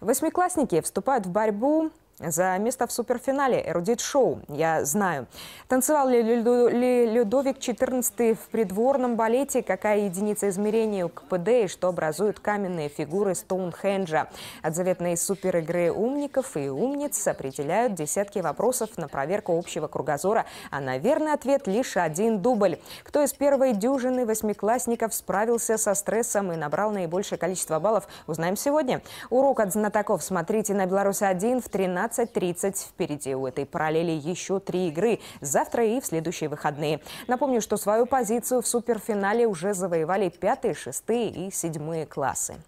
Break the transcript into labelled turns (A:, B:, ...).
A: Восьмиклассники вступают в борьбу за место в суперфинале «Эрудит Шоу» я знаю. Танцевал ли, Людовик XIV в придворном балете? Какая единица измерения у КПД и что образуют каменные фигуры Стоунхенджа? От заветной суперигры умников и умниц определяют десятки вопросов на проверку общего кругозора, а на верный ответ лишь один дубль. Кто из первой дюжины восьмиклассников справился со стрессом и набрал наибольшее количество баллов, узнаем сегодня. Урок от знатоков смотрите на «Беларусь-1» в 13 17.30. Впереди у этой параллели еще три игры. Завтра и в следующие выходные. Напомню, что свою позицию в суперфинале уже завоевали пятые, шестые и седьмые классы.